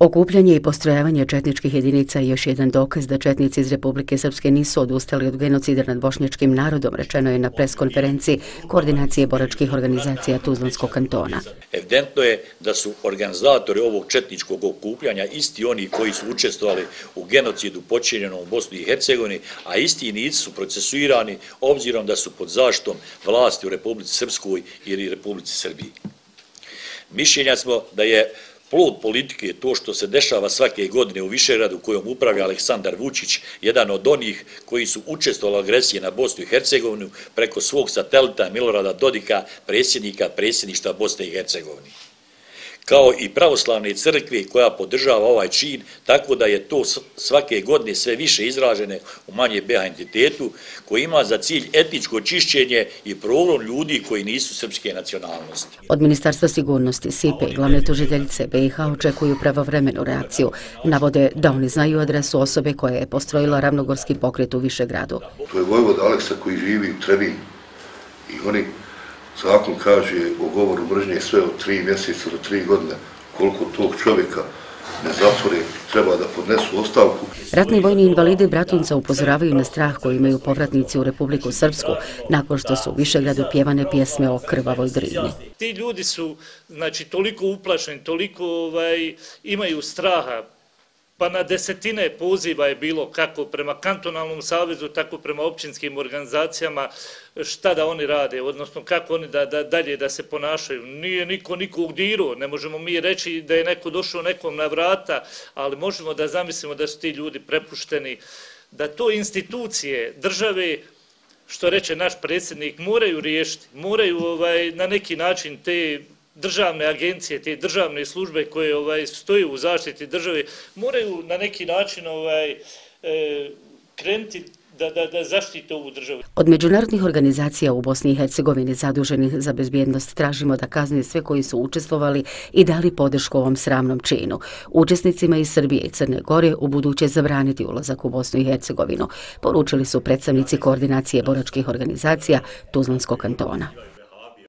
Okupljanje i postrojavanje četničkih jedinica je još jedan dokaz da četnici iz Republike Srpske nisu odustali od genocida nad bošnjačkim narodom, rečeno je na preskonferenciji koordinacije boračkih organizacija Tuzlanskog kantona. Evidentno je da su organizatori ovog četničkog okupljanja isti oni koji su učestvovali u genocidu počinjenom u Bosni i Hercegovini, a isti nici su procesuirani obzirom da su pod zaštom vlasti u Republici Srpskoj ili Republici Srbiji. Mišljenja smo da je plod politike je to što se dešava svake godine u Višegradu kojom upravlja Aleksandar Vučić, jedan od onih koji su učestvali agresije na Bosnu i Hercegovini preko svog satelita Milorada Dodika, predsjednika predsjedništva Bosne i Hercegovine kao i pravoslavne crkve koja podržava ovaj čin, tako da je to svake godine sve više izražene u manje BH entitetu, koji ima za cilj etničko čišćenje i progon ljudi koji nisu srpske nacionalnosti. Od Ministarstva sigurnosti SIPE i glavne tužiteljice BiH očekuju pravovremenu reakciju. Navode da oni znaju adresu osobe koja je postrojila ravnogorski pokret u Višegradu. To je Vojvod Aleksa koji živi u Trebinju i oni zakon kaže o govoru mržnje sve od tri mjeseca do tri godine, koliko tog čovjeka ne zatvore, treba da podnesu ostavku. Ratni vojni invalidi Bratunca upozoravaju na strah koji imaju povratnici u Republiku Srpsku nakon što su u Višegradu pjevane pjesme o krvavoj drini. Ti ljudi su znači, toliko uplašeni, toliko ovaj, imaju straha, pa na desetine poziva je bilo kako prema kantonalnom savezu, tako prema općinskim organizacijama, šta da oni rade, odnosno kako oni da, da, dalje da se ponašaju. Nije niko nikog dirao, ne možemo mi reći da je neko došao nekom na vrata, ali možemo da zamislimo da su ti ljudi prepušteni, da to institucije države, što reče naš predsjednik, moraju riješiti, moraju ovaj, na neki način te državne agencije, te državne službe koje ovaj, stoje u zaštiti države, moraju na neki način ovaj, e, krenuti da, da, da zaštite ovu državu. Od međunarodnih organizacija u Bosni i Hercegovini zaduženih za bezbjednost tražimo da kazne sve koji su učestvovali i dali podršku ovom sramnom činu. Učesnicima iz Srbije i Crne Gore u buduće zabraniti ulazak u Bosnu i Hercegovinu, poručili su predstavnici koordinacije boračkih organizacija Tuzlanskog kantona.